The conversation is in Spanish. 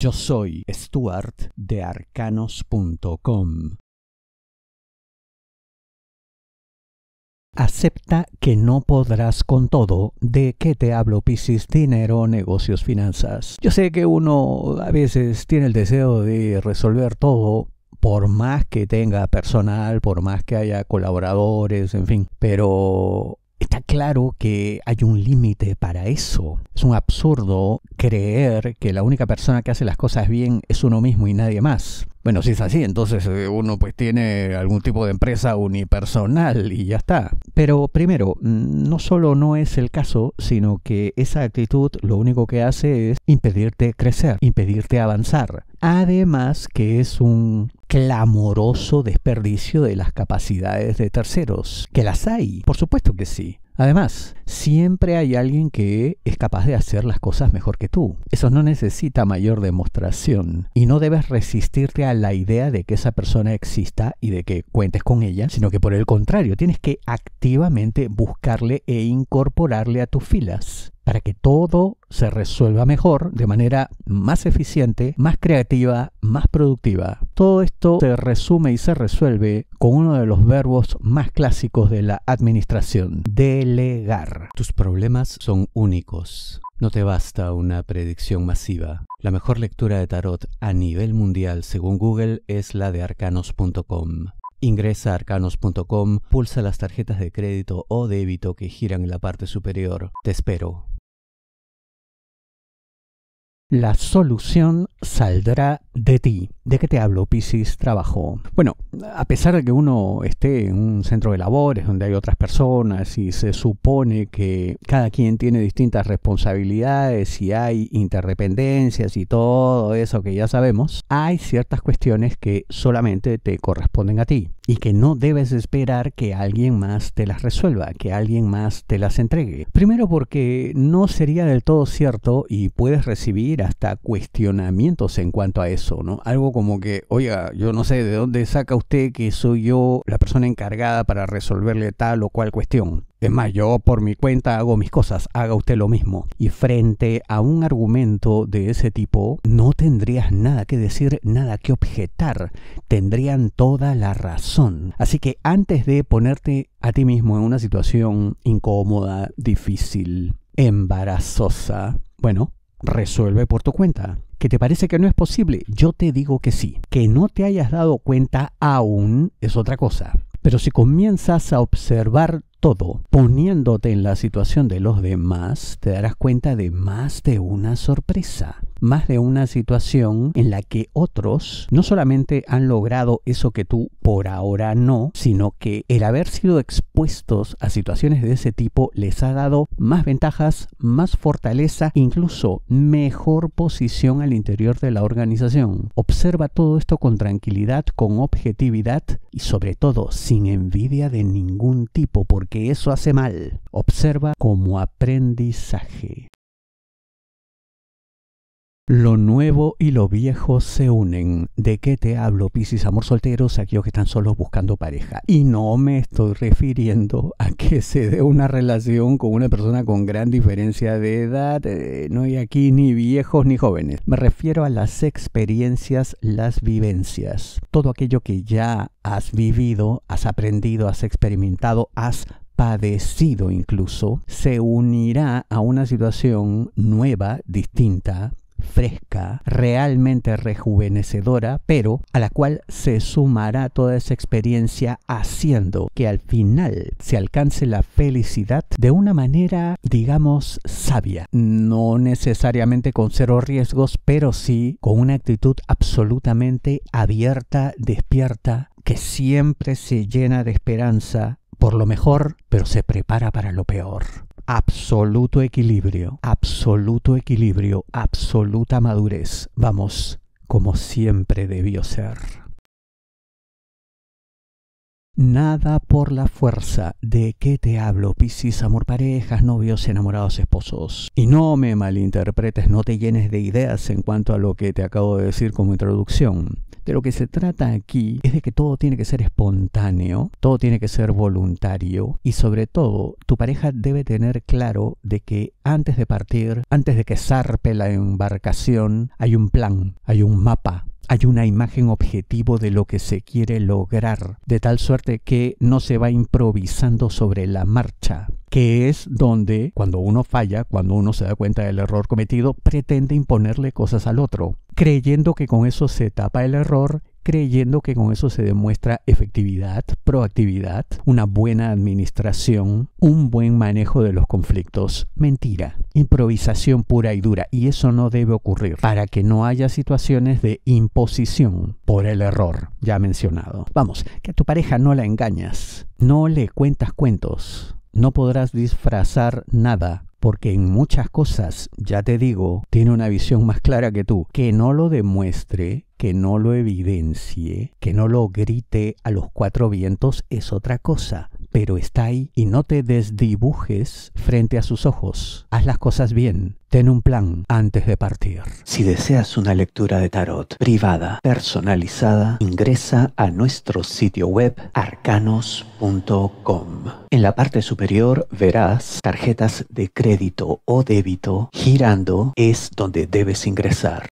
Yo soy Stuart de arcanos.com. Acepta que no podrás con todo. ¿De qué te hablo, Piscis? Dinero, negocios, finanzas. Yo sé que uno a veces tiene el deseo de resolver todo, por más que tenga personal, por más que haya colaboradores, en fin. Pero claro que hay un límite para eso. Es un absurdo creer que la única persona que hace las cosas bien es uno mismo y nadie más. Bueno, si es así, entonces eh, uno pues tiene algún tipo de empresa unipersonal y ya está. Pero primero, no solo no es el caso, sino que esa actitud lo único que hace es impedirte crecer, impedirte avanzar. Además que es un clamoroso desperdicio de las capacidades de terceros, que las hay, por supuesto que sí. Además, siempre hay alguien que es capaz de hacer las cosas mejor que tú. Eso no necesita mayor demostración y no debes resistirte a la idea de que esa persona exista y de que cuentes con ella, sino que por el contrario, tienes que activamente buscarle e incorporarle a tus filas para que todo se resuelva mejor, de manera más eficiente, más creativa, más productiva. Todo esto se resume y se resuelve con uno de los verbos más clásicos de la administración, delegar. Tus problemas son únicos. No te basta una predicción masiva. La mejor lectura de tarot a nivel mundial según Google es la de arcanos.com. Ingresa a arcanos.com, pulsa las tarjetas de crédito o débito que giran en la parte superior. Te espero. La solución saldrá de ti. ¿De qué te hablo, Piscis? Trabajo. Bueno, a pesar de que uno esté en un centro de labores donde hay otras personas y se supone que cada quien tiene distintas responsabilidades y hay interdependencias y todo eso que ya sabemos, hay ciertas cuestiones que solamente te corresponden a ti y que no debes esperar que alguien más te las resuelva, que alguien más te las entregue. Primero porque no sería del todo cierto y puedes recibir hasta cuestionamientos en cuanto a eso, ¿no? Algo como que, oiga, yo no sé de dónde saca usted que soy yo la persona encargada para resolverle tal o cual cuestión. Es más, yo por mi cuenta hago mis cosas, haga usted lo mismo. Y frente a un argumento de ese tipo, no tendrías nada que decir, nada que objetar. Tendrían toda la razón. Así que antes de ponerte a ti mismo en una situación incómoda, difícil, embarazosa, bueno, Resuelve por tu cuenta. ¿Que te parece que no es posible? Yo te digo que sí. Que no te hayas dado cuenta aún es otra cosa. Pero si comienzas a observar todo poniéndote en la situación de los demás, te darás cuenta de más de una sorpresa más de una situación en la que otros no solamente han logrado eso que tú por ahora no, sino que el haber sido expuestos a situaciones de ese tipo les ha dado más ventajas, más fortaleza, incluso mejor posición al interior de la organización. Observa todo esto con tranquilidad, con objetividad y sobre todo sin envidia de ningún tipo porque eso hace mal. Observa como aprendizaje. Lo nuevo y lo viejo se unen. ¿De qué te hablo, Piscis? Amor solteros, aquellos que están solos buscando pareja. Y no me estoy refiriendo a que se dé una relación con una persona con gran diferencia de edad. Eh, no hay aquí ni viejos ni jóvenes. Me refiero a las experiencias, las vivencias. Todo aquello que ya has vivido, has aprendido, has experimentado, has padecido incluso, se unirá a una situación nueva, distinta, fresca, realmente rejuvenecedora, pero a la cual se sumará toda esa experiencia haciendo que al final se alcance la felicidad de una manera, digamos, sabia. No necesariamente con cero riesgos, pero sí con una actitud absolutamente abierta, despierta, que siempre se llena de esperanza por lo mejor, pero se prepara para lo peor absoluto equilibrio, absoluto equilibrio, absoluta madurez. Vamos, como siempre debió ser. Nada por la fuerza. ¿De qué te hablo, Piscis? Amor, parejas, novios, enamorados, esposos. Y no me malinterpretes, no te llenes de ideas en cuanto a lo que te acabo de decir como introducción. De lo que se trata aquí es de que todo tiene que ser espontáneo, todo tiene que ser voluntario y sobre todo tu pareja debe tener claro de que antes de partir, antes de que zarpe la embarcación, hay un plan, hay un mapa, hay una imagen objetivo de lo que se quiere lograr, de tal suerte que no se va improvisando sobre la marcha, que es donde cuando uno falla, cuando uno se da cuenta del error cometido, pretende imponerle cosas al otro, creyendo que con eso se tapa el error creyendo que con eso se demuestra efectividad, proactividad, una buena administración, un buen manejo de los conflictos. Mentira, improvisación pura y dura, y eso no debe ocurrir para que no haya situaciones de imposición por el error ya mencionado. Vamos, que a tu pareja no la engañas, no le cuentas cuentos, no podrás disfrazar nada porque en muchas cosas, ya te digo, tiene una visión más clara que tú, que no lo demuestre, que no lo evidencie, que no lo grite a los cuatro vientos es otra cosa, pero está ahí y no te desdibujes frente a sus ojos. Haz las cosas bien, ten un plan antes de partir. Si deseas una lectura de tarot privada, personalizada, ingresa a nuestro sitio web arcanos.com. En la parte superior verás tarjetas de crédito o débito girando es donde debes ingresar.